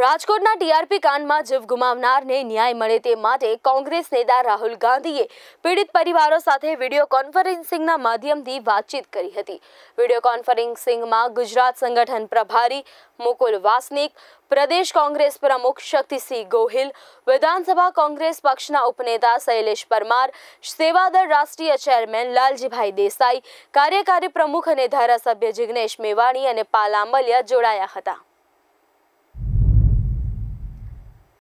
રાજકોટના ટીઆરપી કાનમાં જીવ ગુમાવનારને ન્યાય મળે તે માટે કોંગ્રેસ નેતા રાહુલ ગાંધીએ પીડિત પરિવારો સાથે વિડિયો કોન્ફરન્સિંગના માધ્યમથી વાતચીત કરી હતી વિડિયો કોન્ફરન્સિંગમાં ગુજરાત સંગઠન પ્રભારી મોકુલ વાસનિક pradesh congress પરમુખ શક્તિ સી ગોહિલ વિધાનસભા કોંગ્રેસ પક્ષના ઉપનેતા સયલેશ પરમાર સેવাদার રાષ્ટ્રીય ચેરમેન લાલજીભાઈ દેસાઈ કાર્યકારી પ્રમુખ અને ધારાસભ્ય jignesh mevani અને paalamalya જોડાયા હતા